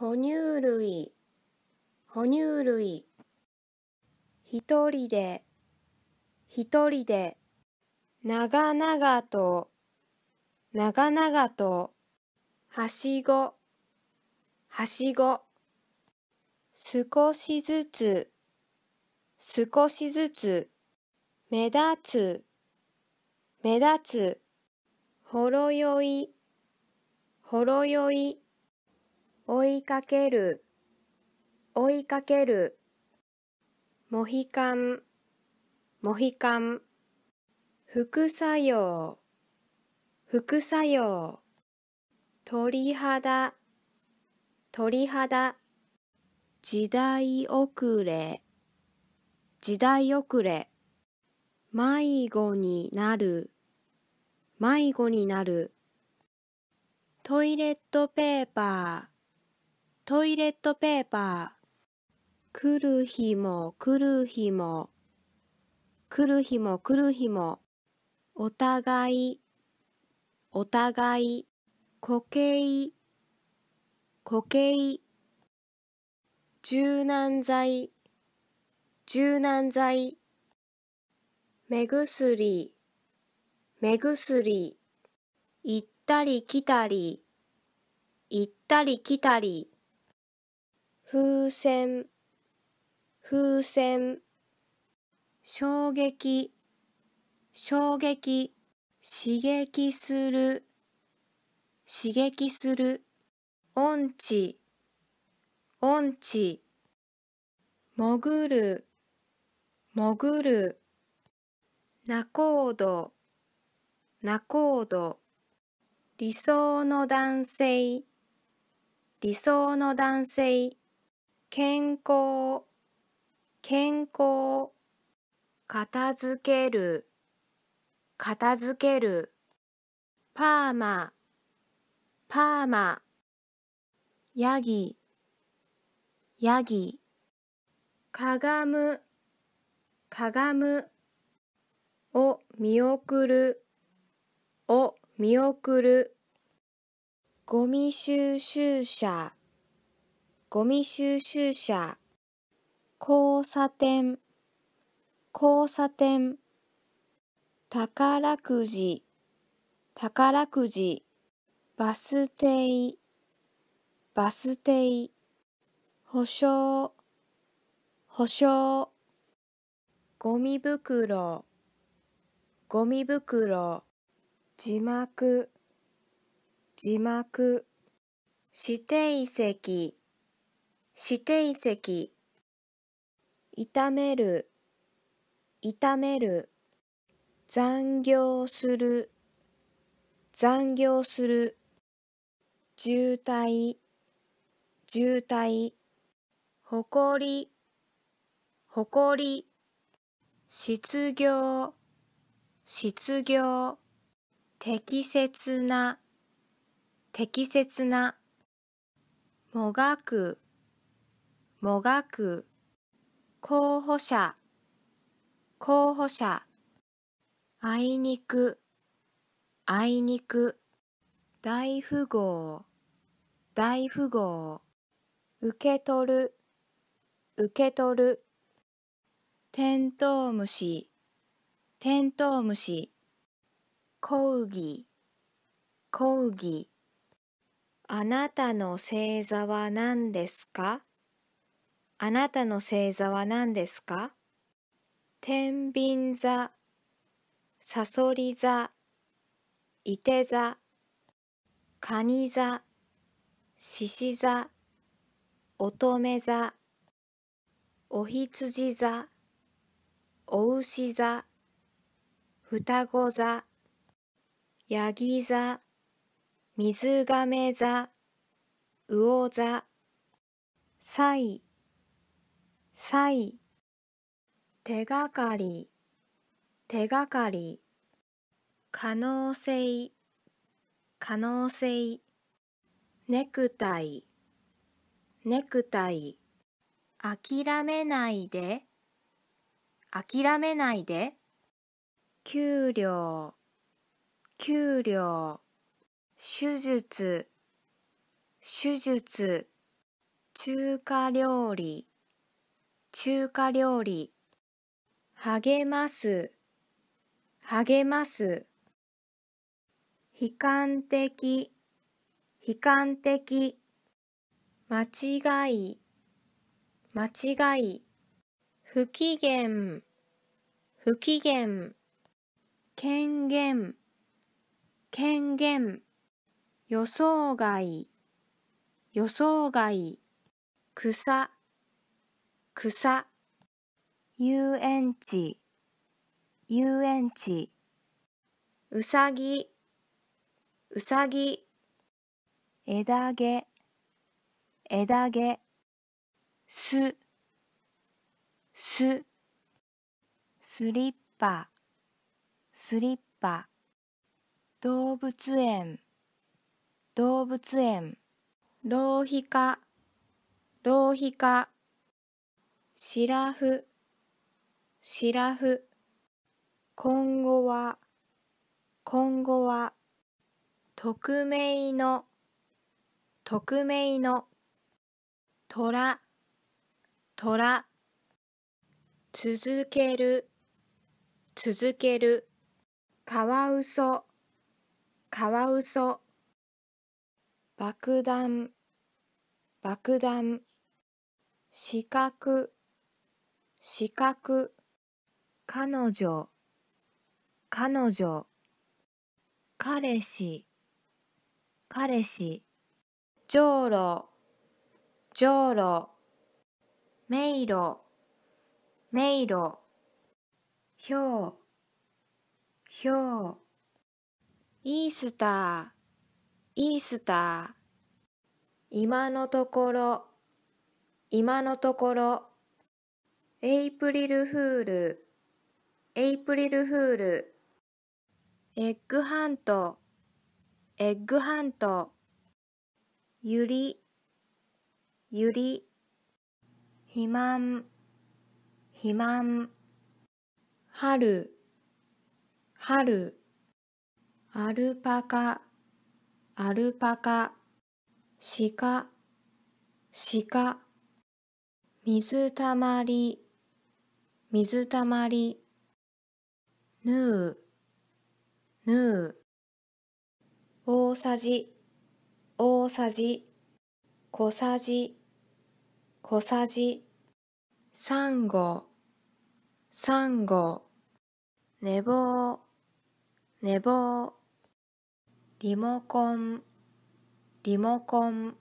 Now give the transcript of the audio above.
哺乳類哺乳類一人で一人で長々と長々とはしごはしご少しずつ少しずつ目立つ目立つほろ酔いほろ酔い追いかける追いかけるモヒカンモヒカン副作用副作用鳥肌鳥肌時代遅れ時代遅れ迷子になる迷子になるトイレットペーパートイレットペーパー。来る日も来る日も。来る日も来る日も。お互い。お互い。固形。固形。柔軟剤。柔軟剤。目薬。目薬。行ったり来たり。行ったり来たり。風船風船衝撃衝撃刺激する刺激する音痴音痴潜る潜る仲人仲人理想の男性理想の男性健康健康片付ける片付けるパーマパーマヤギヤギかがむかがむを見送るを見送るゴミ収集車ゴミ収集車交差点交差点宝くじ宝くじバス停バス停保証保証ゴミ袋ゴミ袋字幕字幕指定席指定席痛める痛める残業する残業する渋滞渋滞誇り誇り失業失業適切な適切なもがくもがく候補者候補者あいにくあいにく大富豪大富豪受け取る受け取るテントウムシテントウムシ小麦小麦あなたの星座は何ですかあなたの星座は何ですか天秤座、さそり座、いて座、かに座、しし座、乙女座、おひつじ座、おうし座、双子座、ヤギ座、水亀座、魚座、サイ、さい手がかり手がかり可能性可能性ネクタイネクタイ諦めないで諦めないで給料給料手術手術中華料理中華料理励ます励ます悲観的悲観的間違い間違い不機嫌不機嫌権限権限予想外予想外草草遊園地遊園地うさぎうさぎ枝毛枝毛すすスリッパスリッパ動物園動物園浪費家浪費家シラフ、シラフ。今後は、今後は。匿名の、匿名の。虎、虎。続ける、続ける。カワウソ、カワウソ。爆弾、爆弾。四角、資格彼女彼女彼氏彼氏じょうろじょうろ迷路迷路ひょうひょうイースターイースター今のところ今のところエイプリルフール、エイプリルフール。エッグハント、エッグハント。ゆり、ゆり。肥満、肥満。春、春。アルパカ、アルパカ。鹿、鹿。水たまり、水たまりぬうぬう大さじ大さじ小さじ小さじサンゴサンゴ寝坊寝坊リモコンリモコン